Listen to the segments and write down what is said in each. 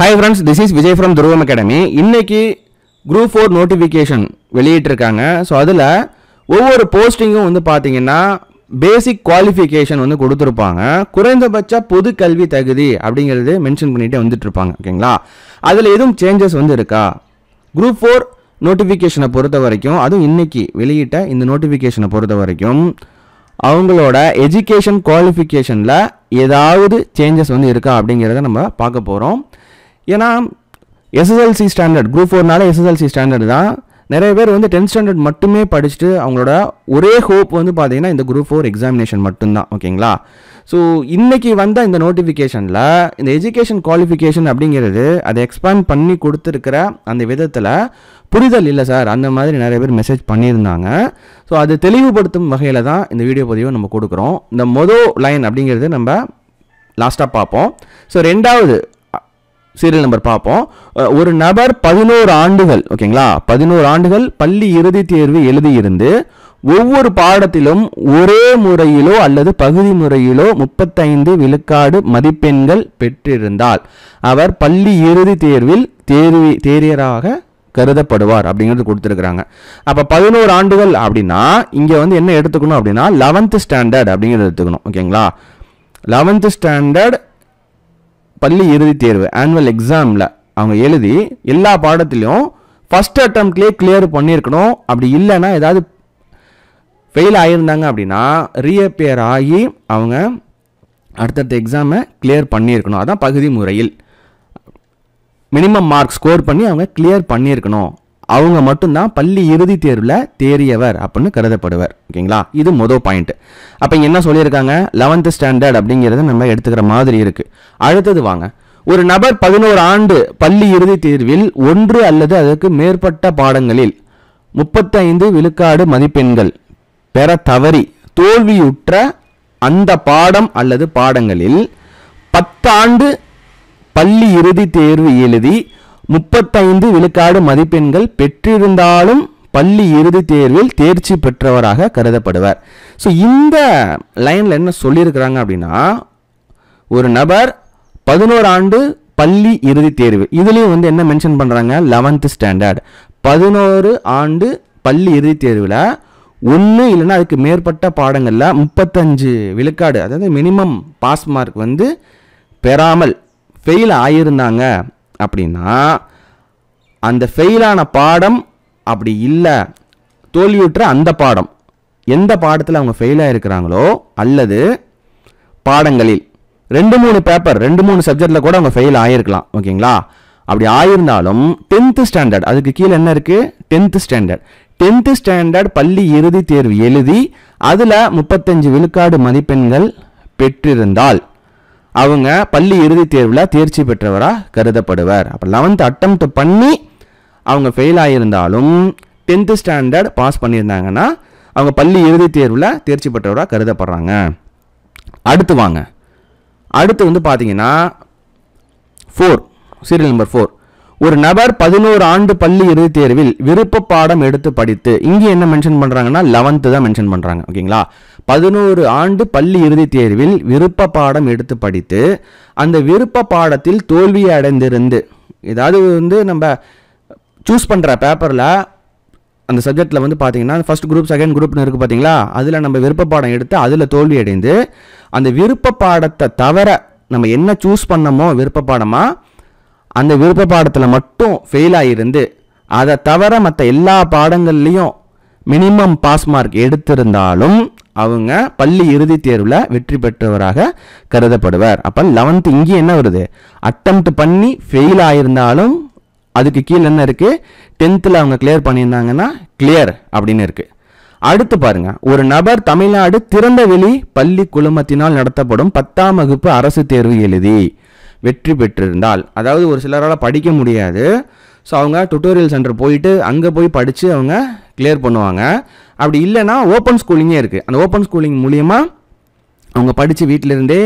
hi friends this is Vijay from Dhruvam academy இன்றைக்கி group four notification வெளியிட்டிருக்காங்க so அதில் ஒவ்வொரு போஸ்டிங்கும் வந்து பார்த்தீங்கன்னா பேசிக் குவாலிஃபிகேஷன் வந்து கொடுத்துருப்பாங்க குறைந்தபட்சம் பொது கல்வி தகுதி அப்படிங்கிறது மென்ஷன் பண்ணிகிட்டே வந்துட்டுருப்பாங்க ஓகேங்களா அதில் எதுவும் சேஞ்சஸ் வந்து இருக்கா குரூப் ஃபோர் நோட்டிஃபிகேஷனை பொறுத்த வரைக்கும் அதுவும் இன்றைக்கி வெளியிட்ட இந்த நோட்டிஃபிகேஷனை பொறுத்த வரைக்கும் அவங்களோட எஜுகேஷன் குவாலிஃபிகேஷனில் ஏதாவது சேஞ்சஸ் வந்து இருக்கா அப்படிங்கிறத நம்ம பார்க்க போகிறோம் ஏன்னா எஸ்எஸ்எல்சி ஸ்டாண்டர்ட் குரூப் ஃபோர்னால எஸ்எஸ்எல்சி ஸ்டாண்டர்ட் தான் நிறைய பேர் வந்து டென்த் ஸ்டாண்டர்ட் மட்டுமே படிச்சுட்டு அவங்களோட ஒரே ஹோப் வந்து பார்த்தீங்கன்னா இந்த குரூப் ஃபோர் எக்ஸாமினேஷன் மட்டும்தான் ஓகேங்களா ஸோ இன்றைக்கி வந்த இந்த நோட்டிஃபிகேஷனில் இந்த எஜுகேஷன் குவாலிஃபிகேஷன் அப்படிங்கிறது அதை எக்ஸ்பேண்ட் பண்ணி கொடுத்துருக்கிற அந்த விதத்தில் புரிதல் இல்லை சார் அந்த மாதிரி நிறைய பேர் மெசேஜ் பண்ணியிருந்தாங்க ஸோ அது தெளிவுபடுத்தும் வகையில் தான் இந்த வீடியோ பதிவை நம்ம கொடுக்குறோம் இந்த மொதல் லைன் அப்படிங்கிறது நம்ம லாஸ்ட்டாக பார்ப்போம் ஸோ ரெண்டாவது சீரியல் நம்பர் பார்ப்போம் ஒரு நபர் பதினோரு ஆண்டுகள் ஓகேங்களா பதினோரு ஆண்டுகள் பள்ளி இறுதி தேர்வு எழுதியிருந்து ஒவ்வொரு பாடத்திலும் ஒரே முறையிலோ அல்லது பகுதி முறையிலோ முப்பத்தைந்து விழுக்காடு மதிப்பெண்கள் பெற்றிருந்தால் அவர் பள்ளி இறுதி தேர்வில் தேர்வி தேரியராக கருதப்படுவார் அப்படிங்கிறது கொடுத்துருக்குறாங்க அப்போ பதினோரு ஆண்டுகள் அப்படின்னா இங்கே வந்து என்ன எடுத்துக்கணும் அப்படின்னா லெவன்த்து ஸ்டாண்டர்ட் அப்படிங்கிறது எடுத்துக்கணும் ஓகேங்களா லெவன்த்து ஸ்டாண்டர்ட் பள்ளி இறுதித் தேர்வு ஆனுவல் எக்ஸாமில் அவங்க எழுதி எல்லா பாடத்துலேயும் ஃபஸ்ட் அட்டம்ப்ட்லேயே கிளியர் பண்ணியிருக்கணும் அப்படி இல்லைன்னா ஏதாவது ஃபெயில் ஆகியிருந்தாங்க அப்படின்னா ரீஅப்பியர் ஆகி அவங்க அடுத்தடுத்த எக்ஸாமை கிளியர் பண்ணியிருக்கணும் அதான் பகுதி முறையில் மினிமம் மார்க் ஸ்கோர் பண்ணி அவங்க கிளியர் பண்ணியிருக்கணும் அவங்க மட்டும்தான் பள்ளி இறுதி தேர்வில் தேறியவர் அப்படின்னு கருதப்படுவர் ஓகேங்களா இது மொதல் பாயிண்ட் அப்போ என்ன சொல்லியிருக்காங்க லெவன்த்து ஸ்டாண்டர்ட் அப்படிங்கிறத நம்ம எடுத்துக்கிற மாதிரி இருக்குது அடுத்தது வாங்க ஒரு நபர் பதினோரு ஆண்டு பள்ளி இறுதி தேர்வில் ஒன்று அல்லது அதற்கு மேற்பட்ட பாடங்களில் முப்பத்தைந்து விழுக்காடு மதிப்பெண்கள் பெற தவறி தோல்வியுற்ற அந்த பாடம் அல்லது பாடங்களில் பத்தாண்டு பள்ளி இறுதி தேர்வு எழுதி முப்பத்தைந்து விழுக்காடு மதிப்பெண்கள் பெற்றிருந்தாலும் பள்ளி இறுதி தேர்வில் தேர்ச்சி பெற்றவராக கருதப்படுவர் ஸோ இந்த லைனில் என்ன சொல்லியிருக்கிறாங்க அப்படின்னா ஒரு நபர் பதினோரு ஆண்டு பள்ளி இறுதி தேர்வு இதுலேயும் வந்து என்ன மென்ஷன் பண்ணுறாங்க லெவன்த்து ஸ்டாண்டர்ட் பதினோரு ஆண்டு பள்ளி இறுதி தேர்வில் ஒன்று இல்லைன்னா அதுக்கு மேற்பட்ட பாடங்களில் முப்பத்தஞ்சு விழுக்காடு அதாவது மினிமம் பாஸ் மார்க் வந்து பெறாமல் ஃபெயில் ஆகியிருந்தாங்க அப்படின்னா அந்த ஃபெயிலான பாடம் அப்படி இல்லை தோல்வியுற்ற அந்த பாடம் எந்த பாடத்தில் அவங்க ஃபெயிலாக இருக்கிறாங்களோ அல்லது பாடங்களில் ரெண்டு மூணு பேப்பர் ரெண்டு மூணு சப்ஜெக்டில் கூட அவங்க ஃபெயில் ஆகிருக்கலாம் ஓகேங்களா அப்படி ஆயிருந்தாலும் டென்த்து ஸ்டாண்டர்ட் அதுக்கு கீழே என்ன இருக்குது டென்த்து ஸ்டாண்டர்ட் டென்த்து ஸ்டாண்டர்ட் பள்ளி இறுதித் தேர்வு எழுதி அதில் முப்பத்தஞ்சு விழுக்காடு மதிப்பெண்கள் பெற்றிருந்தால் அவங்க பள்ளி இறுதித் தேர்வில் தேர்ச்சி பெற்றவராக கருதப்படுவர் அப்போ லெவன்த் அட்டம் பண்ணி அவங்க ஃபெயில் ஆகியிருந்தாலும் டென்த்து ஸ்டாண்டர்ட் பாஸ் பண்ணியிருந்தாங்கன்னா அவங்க பள்ளி இறுதித் தேர்வில் தேர்ச்சி பெற்றவராக கருதப்படுறாங்க அடுத்து வாங்க அடுத்து வந்து பார்த்தீங்கன்னா ஃபோர் சீரியல் நம்பர் ஃபோர் ஒரு நபர் பதினோரு ஆண்டு பள்ளி இறுதித் தேர்வில் விருப்ப பாடம் எடுத்து படித்து இங்கே என்ன மென்ஷன் பண்ணுறாங்கன்னா லெவன்த்து தான் மென்ஷன் பண்ணுறாங்க ஓகேங்களா பதினோரு ஆண்டு பள்ளி இறுதித் தேர்வில் விருப்ப பாடம் எடுத்து படித்து அந்த விருப்ப பாடத்தில் தோல்வியை அடைந்திருந்து ஏதாவது வந்து நம்ம சூஸ் பண்ணுற பேப்பரில் அந்த சப்ஜெக்டில் வந்து பார்த்தீங்கன்னா ஃபஸ்ட் குரூப் செகண்ட் குரூப்னு இருக்குது பார்த்தீங்களா அதில் நம்ம விருப்ப பாடம் எடுத்து அதில் தோல்வி அடைந்து அந்த விருப்ப பாடத்தை தவிர நம்ம என்ன சூஸ் பண்ணமோ விருப்ப பாடமாக அந்த விருப்ப பாடத்தில் மட்டும் ஃபெயில் ஆகியிருந்து அதை தவிர மற்ற எல்லா பாடங்கள்லேயும் மினிமம் பாஸ் மார்க் எடுத்திருந்தாலும் அவங்க பள்ளி இறுதித் தேர்வில் வெற்றி பெற்றவராக கருதப்படுவார் அப்போ லெவன்த்து இங்கேயும் என்ன வருது அட்டம்ப்ட் பண்ணி ஃபெயில் ஆயிருந்தாலும் அதுக்கு கீழே என்ன இருக்குது டென்த்தில் அவங்க கிளியர் பண்ணியிருந்தாங்கன்னா கிளியர் அப்படின்னு இருக்குது அடுத்து பாருங்க ஒரு நபர் தமிழ்நாடு திறந்தவெளி பள்ளி குழுமத்தினால் நடத்தப்படும் பத்தாம் வகுப்பு அரசு தேர்வு எழுதி வெற்றி பெற்றிருந்தால் அதாவது ஒரு சிலரால் படிக்க முடியாது ஸோ அவங்க டுட்டோரியல் சென்டர் போயிட்டு அங்கே போய் படித்து அவங்க கிளியர் பண்ணுவாங்க அப்படி இல்லைனா ஓப்பன் ஸ்கூலிங்கே இருக்குது அந்த ஓப்பன் ஸ்கூலிங் மூலியமாக அவங்க படித்து வீட்டிலிருந்தே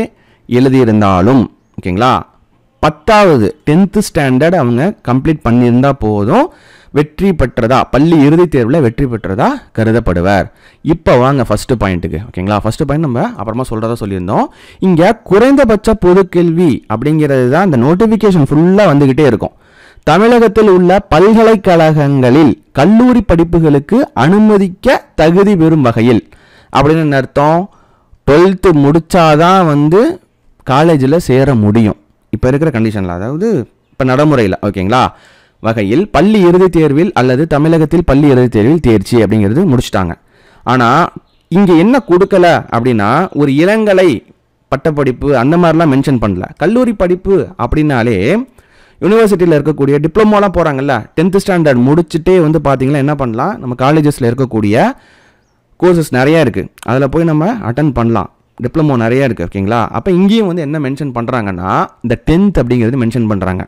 எழுதியிருந்தாலும் ஓகேங்களா பத்தாவது டென்த்து ஸ்டாண்டர்ட் அவங்க கம்ப்ளீட் பண்ணியிருந்தால் போதும் வெற்றி பெற்றதா பள்ளி இறுதித் தேர்வில் வெற்றி பெற்றதா கருதப்படுவர் இப்போ வாங்க ஃபஸ்ட்டு பாயிண்ட்டுக்கு ஓகேங்களா ஃபஸ்ட்டு பாயிண்ட் நம்ம அப்புறமா சொல்கிறதா சொல்லியிருந்தோம் இங்கே குறைந்தபட்ச பொது கேள்வி அப்படிங்கிறது தான் இந்த நோட்டிஃபிகேஷன் ஃபுல்லாக வந்துக்கிட்டே இருக்கும் தமிழகத்தில் உள்ள பல்கலைக்கழகங்களில் கல்லூரி படிப்புகளுக்கு அனுமதிக்க தகுதி பெறும் வகையில் அப்படின்னு அர்த்தம் டுவெல்த்து முடித்தாதான் வந்து காலேஜில் சேர முடியும் இப்போ இருக்கிற கண்டிஷனில் அதாவது இப்போ நடைமுறையில் ஓகேங்களா வகையில் பள்ளி இறுதித் தேர்வில் அல்லது தமிழகத்தில் பள்ளி இறுதித் தேர்வில் தேர்ச்சி அப்படிங்கிறது முடிச்சிட்டாங்க ஆனால் இங்கே என்ன கொடுக்கல அப்படின்னா ஒரு இளங்கலை பட்டப்படிப்பு அந்த மாதிரிலாம் மென்ஷன் பண்ணல கல்லூரி படிப்பு அப்படின்னாலே யூனிவர்சிட்டியில் இருக்கக்கூடிய டிப்ளமோலாம் போகிறாங்கல்ல டென்த்து ஸ்டாண்டர்ட் முடிச்சுட்டே வந்து பார்த்திங்கன்னா என்ன பண்ணலாம் நம்ம காலேஜஸில் இருக்கக்கூடிய கோர்சஸ் நிறையா இருக்குது அதில் போய் நம்ம அட்டன் பண்ணலாம் டிப்ளமோ நிறையா இருக்குது ஓகேங்களா அப்போ இங்கேயும் வந்து என்ன மென்ஷன் பண்ணுறாங்கன்னா இந்த டென்த் அப்படிங்கிறது மென்ஷன் பண்ணுறாங்க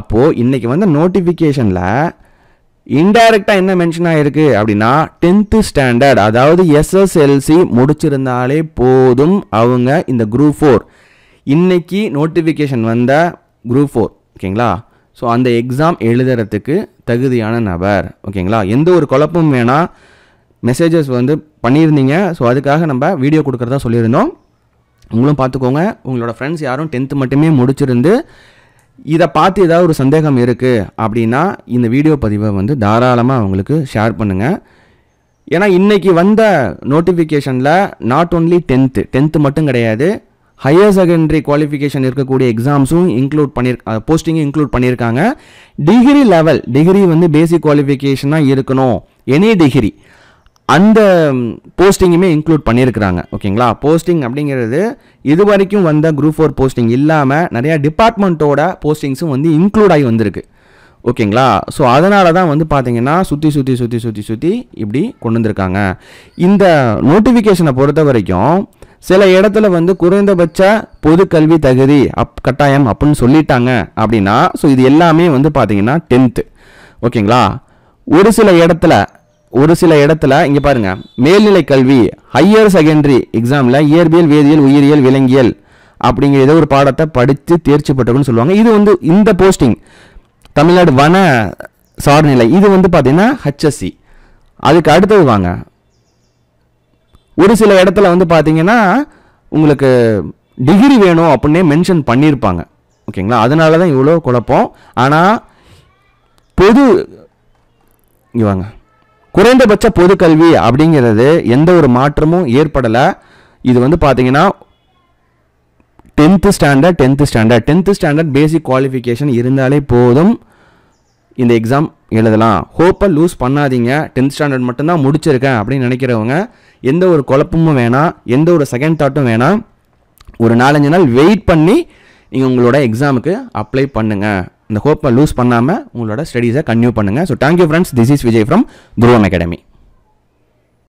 அப்போது இன்றைக்கி வந்து நோட்டிஃபிகேஷனில் இன்டைரக்டாக என்ன மென்ஷன் ஆகிருக்கு அப்படின்னா டென்த்து ஸ்டாண்டர்ட் அதாவது எஸ்எஸ்எல்சி முடிச்சிருந்தாலே போதும் அவங்க இந்த குரூப் ஃபோர் இன்றைக்கி நோட்டிஃபிகேஷன் வந்த குரூப் ஃபோர் ஓகேங்களா ஸோ அந்த எக்ஸாம் எழுதுறதுக்கு தகுதியான நபர் ஓகேங்களா எந்த ஒரு குழப்பமும் வேணால் மெசேஜஸ் வந்து பண்ணியிருந்தீங்க ஸோ அதுக்காக நம்ம வீடியோ கொடுக்குறதா சொல்லியிருந்தோம் உங்களும் பார்த்துக்கோங்க உங்களோட ஃப்ரெண்ட்ஸ் யாரும் டென்த்து மட்டுமே முடிச்சிருந்து இதை பார்த்து ஏதாவது ஒரு சந்தேகம் இருக்குது அப்படின்னா இந்த வீடியோ பதிவை வந்து தாராளமாக அவங்களுக்கு ஷேர் பண்ணுங்கள் ஏன்னா இன்றைக்கி வந்த நோட்டிஃபிகேஷனில் நாட் ஓன்லி டென்த்து டென்த்து மட்டும் கிடையாது ஹையர் செகண்டரி குவாலிஃபிகேஷன் இருக்கக்கூடிய எக்ஸாம்ஸும் இன்க்ளூட் பண்ணிரு போஸ்டிங்கும் இன்க்ளூட் பண்ணியிருக்காங்க டிகிரி லெவல் டிகிரி வந்து பேசிக் குவாலிஃபிகேஷனாக இருக்கணும் எனி டிகிரி அந்த போஸ்டிங்குமே இன்க்ளூட் பண்ணியிருக்கிறாங்க ஓகேங்களா போஸ்டிங் அப்படிங்கிறது இது வரைக்கும் வந்த குரூப் ஃபோர் போஸ்டிங் இல்லாமல் நிறையா டிபார்ட்மெண்ட்டோட போஸ்டிங்ஸும் வந்து இன்க்ளூட் ஆகி வந்திருக்கு ஓகேங்களா ஸோ அதனால தான் வந்து பார்த்தீங்கன்னா சுற்றி சுற்றி சுற்றி சுற்றி சுற்றி இப்படி கொண்டு வந்திருக்காங்க இந்த நோட்டிஃபிகேஷனை பொறுத்த வரைக்கும் சில இடத்துல வந்து குறைந்தபட்ச பொது கல்வி தகுதி அப் கட்டாயம் அப்படின்னு சொல்லிட்டாங்க அப்படின்னா ஸோ இது எல்லாமே வந்து பார்த்தீங்கன்னா டென்த்து ஓகேங்களா ஒரு சில இடத்துல ஒரு சில இடத்துல இங்கே பாருங்கள் மேல்நிலை கல்வி ஹையர் செகண்டரி எக்ஸாமில் இயற்பியல் வேதியியல் உயிரியல் விலங்கியல் அப்படிங்கிற ஏதோ ஒரு பாடத்தை படித்து தேர்ச்சி பெற்றவங்கன்னு சொல்லுவாங்க இது வந்து இந்த போஸ்டிங் தமிழ்நாடு வன சார்நிலை இது வந்து பார்த்தீங்கன்னா ஹெச்எஸ்சி அதுக்கு அடுத்தது வாங்க ஒரு சில இடத்துல வந்து பார்த்தீங்கன்னா உங்களுக்கு டிகிரி வேணும் அப்படின்னே மென்ஷன் பண்ணியிருப்பாங்க ஓகேங்களா அதனால தான் இவ்வளோ குழப்பம் ஆனால் பொது இங்கே வாங்க குறைந்தபட்ச பொது கல்வி அப்படிங்கிறது எந்த ஒரு மாற்றமும் ஏற்படலை இது வந்து பார்த்தீங்கன்னா tenth standard tenth standard tenth standard basic qualification இருந்தாலே போதும் இந்த எக்ஸாம் எழுதலாம் ஹோப்பை லூஸ் பண்ணாதீங்க டென்த் ஸ்டாண்டர்ட் மட்டும்தான் முடிச்சிருக்கேன் அப்படின்னு நினைக்கிறவங்க எந்த ஒரு குழப்பமும் வேணாம் எந்த ஒரு செகண்ட் தாட்டும் வேணாம் ஒரு நாலஞ்சு நாள் வெயிட் பண்ணி நீங்கள் உங்களோட எக்ஸாமுக்கு அப்ளை பண்ணுங்கள் இந்த ஹோப்பை லூஸ் பண்ணாமல் உங்களோட ஸ்டடீஸை கன்யூ பண்ணுங்கள் so thank you friends this is Vijay from Dhruvam academy